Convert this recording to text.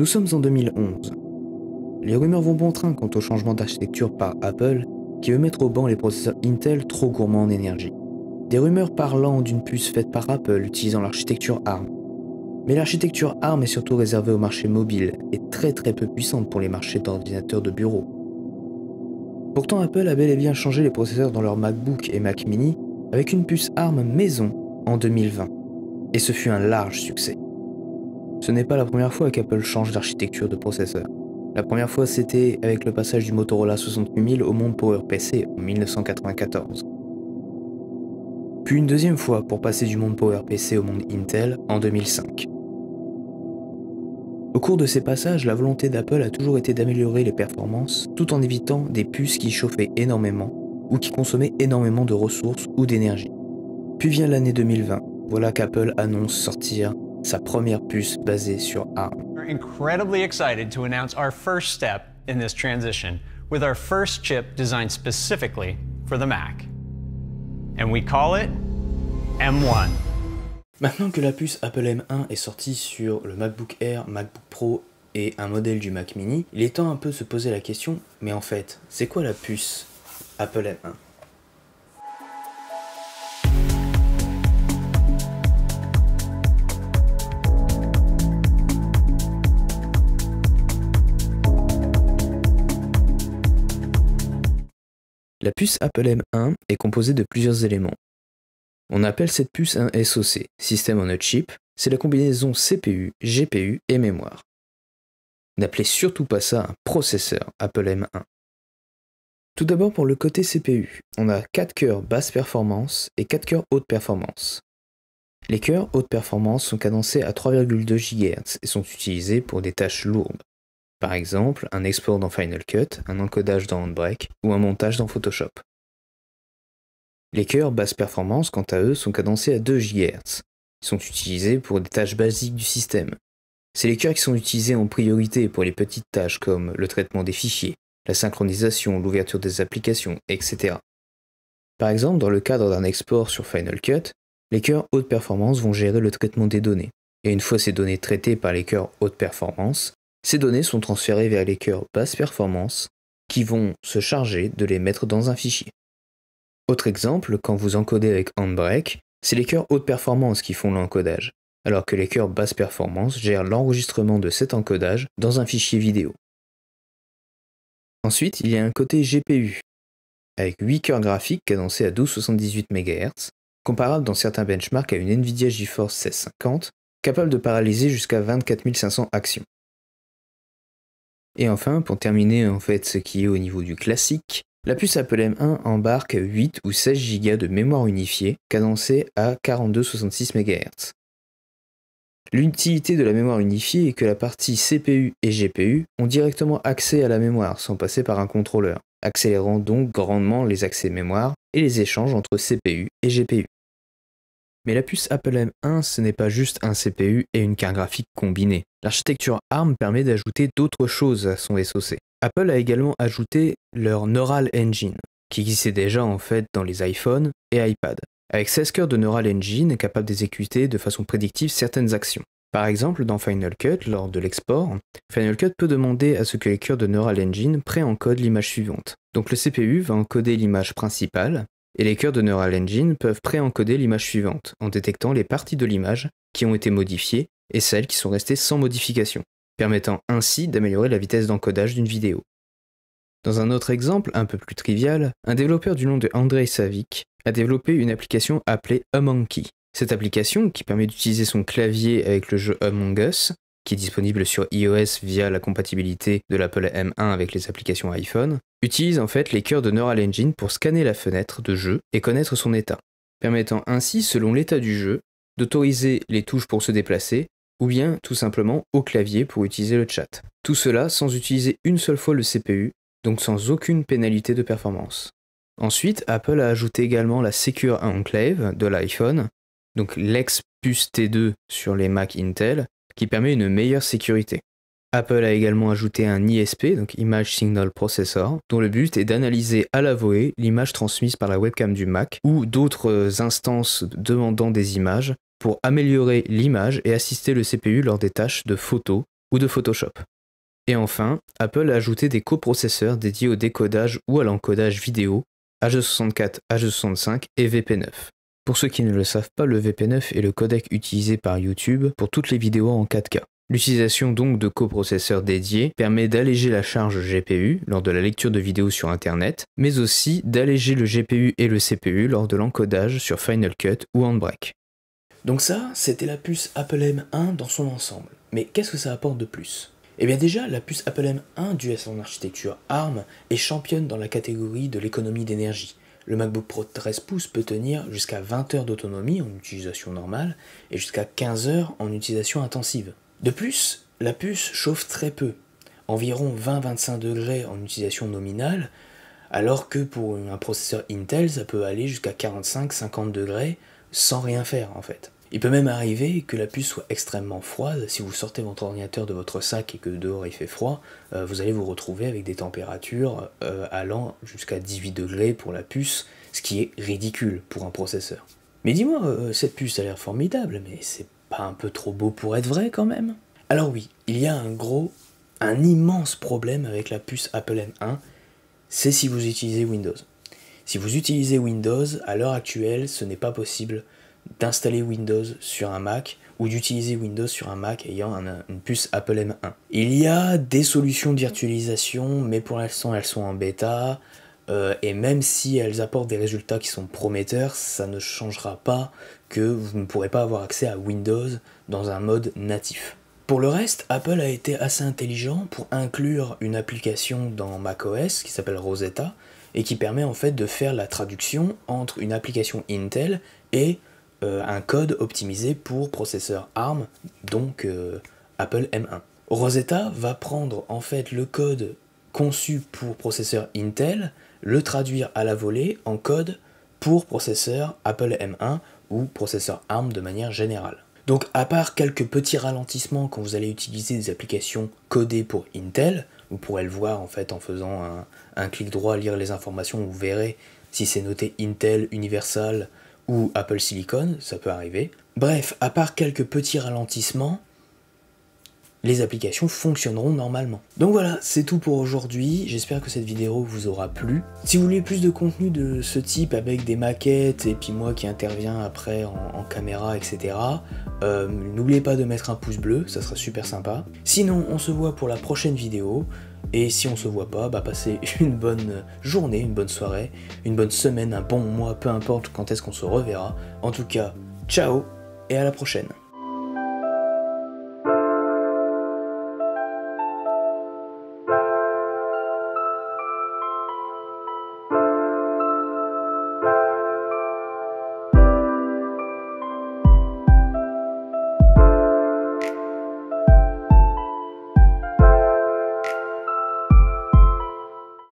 Nous sommes en 2011. Les rumeurs vont bon train quant au changement d'architecture par Apple qui veut mettre au banc les processeurs Intel trop gourmands en énergie. Des rumeurs parlant d'une puce faite par Apple utilisant l'architecture ARM. Mais l'architecture ARM est surtout réservée au marché mobile et très très peu puissante pour les marchés d'ordinateurs de bureau. Pourtant Apple a bel et bien changé les processeurs dans leur MacBook et Mac mini avec une puce ARM maison en 2020. Et ce fut un large succès. Ce n'est pas la première fois qu'Apple change d'architecture de processeur. La première fois, c'était avec le passage du Motorola 68000 au monde PowerPC PC en 1994. Puis une deuxième fois pour passer du monde PowerPC au monde Intel en 2005. Au cours de ces passages, la volonté d'Apple a toujours été d'améliorer les performances tout en évitant des puces qui chauffaient énormément ou qui consommaient énormément de ressources ou d'énergie. Puis vient l'année 2020, voilà qu'Apple annonce sortir sa première puce basée sur ARM. incredibly excited to announce our first step in this transition with our first chip designed specifically for the Mac. And we call it M1. Maintenant que la puce Apple M1 est sortie sur le MacBook Air, MacBook Pro et un modèle du Mac mini, il est temps un peu de se poser la question, mais en fait, c'est quoi la puce Apple M1 La puce Apple M1 est composée de plusieurs éléments. On appelle cette puce un SoC, système on a Chip, c'est la combinaison CPU, GPU et mémoire. N'appelez surtout pas ça un processeur Apple M1. Tout d'abord pour le côté CPU, on a 4 cœurs basse performance et 4 cœurs haute performance. Les cœurs haute performance sont cadencés à 3,2 GHz et sont utilisés pour des tâches lourdes. Par exemple, un export dans Final Cut, un encodage dans Handbrake ou un montage dans Photoshop. Les cœurs basse performance, quant à eux, sont cadencés à 2 GHz. Ils sont utilisés pour des tâches basiques du système. C'est les cœurs qui sont utilisés en priorité pour les petites tâches comme le traitement des fichiers, la synchronisation, l'ouverture des applications, etc. Par exemple, dans le cadre d'un export sur Final Cut, les cœurs haute performance vont gérer le traitement des données. Et une fois ces données traitées par les cœurs haute performance, ces données sont transférées vers les cœurs basse performance qui vont se charger de les mettre dans un fichier. Autre exemple, quand vous encodez avec Handbrake, c'est les cœurs haute performance qui font l'encodage, alors que les cœurs basse performance gèrent l'enregistrement de cet encodage dans un fichier vidéo. Ensuite, il y a un côté GPU, avec 8 cœurs graphiques cadencés à 1278 MHz, comparable dans certains benchmarks à une Nvidia GeForce 1650, capable de paralyser jusqu'à 24 500 actions. Et enfin, pour terminer en fait ce qui est au niveau du classique, la puce Apple M1 embarque 8 ou 16 Go de mémoire unifiée, cadencée à 42-66 MHz. L'utilité de la mémoire unifiée est que la partie CPU et GPU ont directement accès à la mémoire sans passer par un contrôleur, accélérant donc grandement les accès mémoire et les échanges entre CPU et GPU. Mais la puce Apple M1, ce n'est pas juste un CPU et une carte graphique combinée. L'architecture ARM permet d'ajouter d'autres choses à son SoC. Apple a également ajouté leur Neural Engine, qui existait déjà en fait dans les iPhones et iPad, avec 16 cœurs de Neural Engine capable d'exécuter de façon prédictive certaines actions. Par exemple, dans Final Cut, lors de l'export, Final Cut peut demander à ce que les cœurs de Neural Engine pré-encodent l'image suivante. Donc le CPU va encoder l'image principale, et les cœurs de Neural Engine peuvent pré-encoder l'image suivante en détectant les parties de l'image qui ont été modifiées et celles qui sont restées sans modification, permettant ainsi d'améliorer la vitesse d'encodage d'une vidéo. Dans un autre exemple, un peu plus trivial, un développeur du nom de Andrei Savic a développé une application appelée A Cette application, qui permet d'utiliser son clavier avec le jeu Among Us, qui est disponible sur iOS via la compatibilité de l'Apple M1 avec les applications iPhone, utilise en fait les cœurs de Neural Engine pour scanner la fenêtre de jeu et connaître son état, permettant ainsi, selon l'état du jeu, d'autoriser les touches pour se déplacer, ou bien tout simplement au clavier pour utiliser le chat. Tout cela sans utiliser une seule fois le CPU, donc sans aucune pénalité de performance. Ensuite, Apple a ajouté également la Secure Enclave de l'iPhone, donc l'ex-puce T2 sur les Mac Intel, qui permet une meilleure sécurité. Apple a également ajouté un ISP, donc Image Signal Processor, dont le but est d'analyser à la l'image transmise par la webcam du Mac ou d'autres instances demandant des images pour améliorer l'image et assister le CPU lors des tâches de photo ou de Photoshop. Et enfin, Apple a ajouté des coprocesseurs dédiés au décodage ou à l'encodage vidéo, H264, h 65 et VP9. Pour ceux qui ne le savent pas, le VP9 est le codec utilisé par YouTube pour toutes les vidéos en 4K. L'utilisation donc de coprocesseurs dédiés permet d'alléger la charge GPU lors de la lecture de vidéos sur Internet, mais aussi d'alléger le GPU et le CPU lors de l'encodage sur Final Cut ou Handbrake. Donc ça, c'était la puce Apple M1 dans son ensemble. Mais qu'est-ce que ça apporte de plus Eh bien déjà, la puce Apple M1 due à son architecture ARM est championne dans la catégorie de l'économie d'énergie. Le MacBook Pro 13 pouces peut tenir jusqu'à 20 heures d'autonomie en utilisation normale et jusqu'à 15 heures en utilisation intensive. De plus, la puce chauffe très peu, environ 20-25 degrés en utilisation nominale, alors que pour un processeur Intel, ça peut aller jusqu'à 45-50 degrés sans rien faire en fait. Il peut même arriver que la puce soit extrêmement froide. Si vous sortez votre ordinateur de votre sac et que dehors il fait froid, euh, vous allez vous retrouver avec des températures euh, allant jusqu'à 18 degrés pour la puce, ce qui est ridicule pour un processeur. Mais dis-moi, euh, cette puce a l'air formidable, mais c'est pas un peu trop beau pour être vrai quand même Alors oui, il y a un gros, un immense problème avec la puce Apple M1, c'est si vous utilisez Windows. Si vous utilisez Windows, à l'heure actuelle, ce n'est pas possible d'installer Windows sur un Mac ou d'utiliser Windows sur un Mac ayant une puce Apple M1. Il y a des solutions de virtualisation, mais pour l'instant elles sont en bêta, euh, et même si elles apportent des résultats qui sont prometteurs, ça ne changera pas que vous ne pourrez pas avoir accès à Windows dans un mode natif. Pour le reste, Apple a été assez intelligent pour inclure une application dans macOS qui s'appelle Rosetta et qui permet en fait de faire la traduction entre une application Intel et euh, un code optimisé pour processeur ARM, donc euh, Apple M1. Rosetta va prendre en fait le code conçu pour processeur Intel, le traduire à la volée en code pour processeur Apple M1 ou processeur ARM de manière générale. Donc à part quelques petits ralentissements quand vous allez utiliser des applications codées pour Intel, vous pourrez le voir en fait en faisant un, un clic droit, lire les informations, vous verrez si c'est noté Intel, Universal, ou Apple Silicon, ça peut arriver. Bref, à part quelques petits ralentissements, les applications fonctionneront normalement. Donc voilà, c'est tout pour aujourd'hui, j'espère que cette vidéo vous aura plu. Si vous voulez plus de contenu de ce type avec des maquettes et puis moi qui interviens après en, caméra, etc., euh, n'oubliez pas de mettre un pouce bleu, ça sera super sympa. Sinon, on se voit pour la prochaine vidéo, et si on se voit pas, bah passez une bonne journée, une bonne soirée, une bonne semaine, un bon mois, peu importe quand est-ce qu'on se reverra. En tout cas, ciao et à la prochaine.